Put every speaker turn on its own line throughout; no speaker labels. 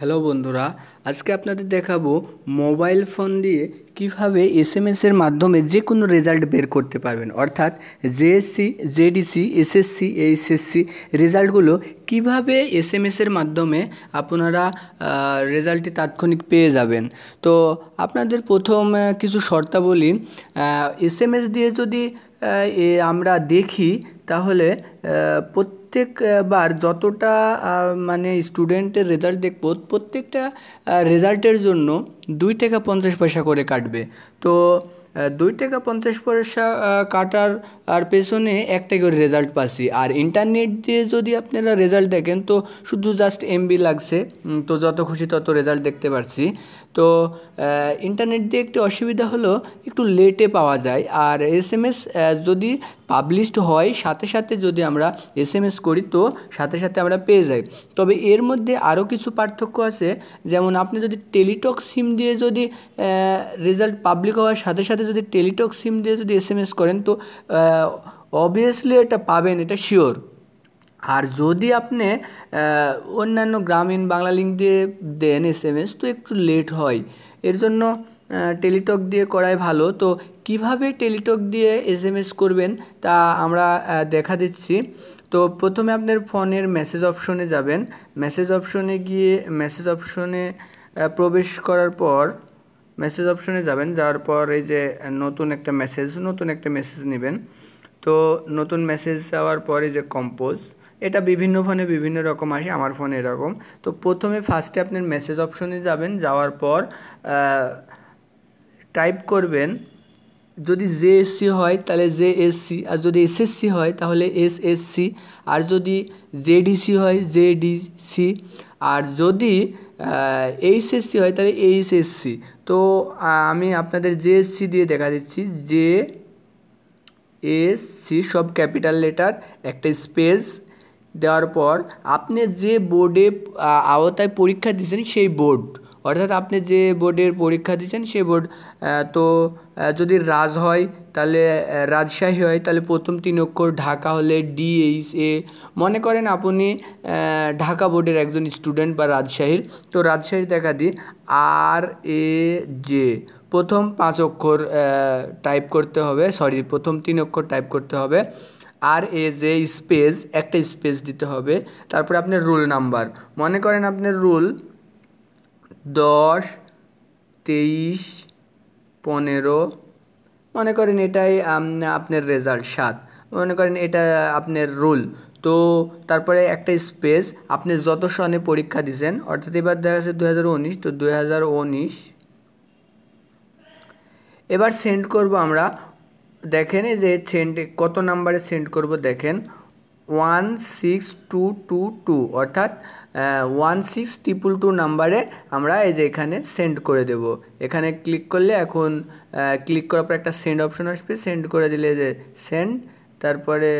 hello বন্ধুরা আজকে আপনাদের দেখাবো মোবাইল ফোন দিয়ে কিভাবে এসএমএস এর মাধ্যমে যে কোনো রেজাল্ট বের করতে পারবেন অর্থাৎ জেএসসি জেডিসি এসএসসি এইচএসসি রেজাল্টগুলো কিভাবে এসএমএস এর মাধ্যমে আপনারা রেজাল্টটি তাৎক্ষণিক পেয়ে যাবেন তো আপনাদের প্রথম কিছু শর্তাবলী এসএমএস দিয়ে যদি আমরা দেখি তাহলে প্রত্যেক প্রত্যেকবার যতটা মানে স্টুডেন্টের রেজাল্ট দেখব প্রত্যেকটা রেজাল্টের জন্য দুই টাকা পঞ্চাশ পয়সা করে কাটবে তো দুই টাকা পঞ্চাশ পয়সা কাটার আর পেছনে একটা করে রেজাল্ট পাচ্ছি আর ইন্টারনেট দিয়ে যদি আপনারা রেজাল্ট দেখেন তো শুধু জাস্ট এমবি লাগছে তো যত খুশি তত রেজাল্ট দেখতে পারছি তো ইন্টারনেট দিয়ে একটি অসুবিধা হলো একটু লেটে পাওয়া যায় আর এস এম এস যদি পাবলিশড হয় সাথে সাথে যদি আমরা এস এম এস করি তো সাথে সাথে আমরা পেয়ে যাই তবে এর মধ্যে আরও কিছু পার্থক্য আছে যেমন আপনি যদি টেলিটক সিম দিয়ে যদি রেজাল্ট পাবলিক হওয়ার সাথে সাথে যদি টেলিটক সিম দিয়ে যদি এস এম এস করেন তো অবভিয়াসলি এটা পাবেন এটা শিওর আর যদি আপনি অন্যান্য গ্রামীণ বাংলা লিঙ্ক দিয়ে দেন এস এম এস তো একটু লেট হয় এর জন্য টেলিটক দিয়ে করাই ভালো তো কিভাবে টেলিটক দিয়ে এস এম এস করবেন তা আমরা দেখা দিচ্ছি তো প্রথমে আপনার ফোনের মেসেজ অপশনে যাবেন মেসেজ অপশনে গিয়ে মেসেজ অপশনে প্রবেশ করার পর মেসেজ অপশনে যাবেন যাওয়ার পর এই যে নতুন একটা মেসেজ নতুন একটা মেসেজ নেবেন তো নতুন মেসেজ যাওয়ার পরে যে কম্পোজ এটা বিভিন্ন ফোনে বিভিন্ন রকম আসে আমার ফোনে এরকম তো প্রথমে ফার্স্টে আপনার মেসেজ অপশনে যাবেন যাওয়ার পর টাইপ করবেন যদি জে এসসি হয় তাহলে জেএসসি আর যদি এসএসসি হয় তাহলে এসএসসি আর যদি জেডিসি হয় জেডিসি আর যদি এইচএসসি হয় তাহলে এইচএসসি তো আমি আপনাদের জেএসসি দিয়ে দেখা দিচ্ছি জে এস সি সব ক্যাপিটাল লেটার একটা স্পেস দেওয়ার পর আপনি যে বোর্ডে আওতায় পরীক্ষা দিয়েছেন সেই বোর্ড অর্থাৎ আপনি যে বোর্ডের পরীক্ষা দিয়েছেন সেই বোর্ড তো যদি রাজ হয় তাহলে রাজশাহী হয় তাহলে প্রথম তিন অক্ষর ঢাকা হলে ডিএইচ এ মনে করেন আপনি ঢাকা বোর্ডের একজন স্টুডেন্ট বা রাজশাহীর তো রাজশাহীর দেখা দিই আর এ জে প্রথম পাঁচ অক্ষর টাইপ করতে হবে সরি প্রথম তিন অক্ষর টাইপ করতে হবে আর এ যে স্পেস একটা স্পেস দিতে হবে তারপরে আপনার রুল নাম্বার মনে করেন আপনার রুল দশ তেইশ পনেরো মনে করেন এটাই আপনার রেজাল্ট সাত মনে করেন এটা আপনার রুল তো তারপরে একটা স্পেস আপনি যত সনে পরীক্ষা দিয়েছেন অর্থাৎ এবার দেখা যাচ্ছে দু তো দু এবার সেন্ড করব আমরা দেখেন যে সেন্ট কত নাম্বারে সেন্ড করব দেখেন one six two two two অর্থাৎ ওয়ান সিক্স ট্রিপল টু নাম্বারে আমরা এই যে এখানে সেন্ড করে দেব এখানে ক্লিক করলে এখন ক্লিক করার পর একটা সেন্ড অপশন আসবে সেন্ড করে দিলে যে সেন্ড তারপরে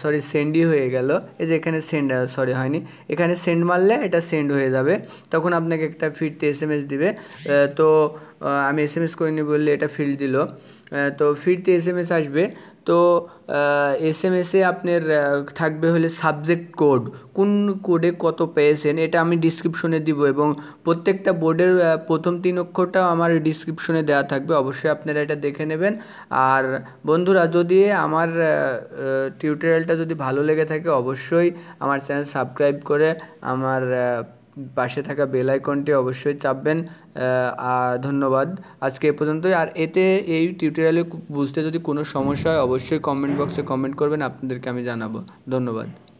সরি সেন্ডই হয়ে গেল এই যে এখানে সেন্ড সরি হয়নি এখানে সেন্ড মারলে এটা সেন্ড হয়ে যাবে তখন আপনাকে একটা ফিরতে এস এম এস দিবে তো আমি এস এম এস করিনি বললে এটা ফিল্ড দিল তো ফিরতে এস এম এস আসবে তো এস এম এসে আপনার থাকবে হলে সাবজেক্ট কোড কোন কোডে কত পেয়েছেন এটা আমি ডিসক্রিপশনে দিব এবং প্রত্যেকটা বোর্ডের প্রথম তিন অক্ষরটাও আমার ডিসক্রিপশনে দেওয়া থাকবে অবশ্যই আপনারা এটা দেখে নেবেন আর বন্ধুরা যদি আমার টিউটোরিয়ালটা যদি ভালো লেগে থাকে অবশ্যই আমার চ্যানেল সাবস্ক্রাইব করে আমার পাশে থাকা বেল আইকনটি অবশ্যই চাপবেন ধন্যবাদ আজকে এ পর্যন্তই আর এতে এই টিউটোরিয়ালে বুঝতে যদি কোনো সমস্যা হয় অবশ্যই কমেন্ট বক্সে কমেন্ট করবেন আপনাদেরকে আমি জানাবো ধন্যবাদ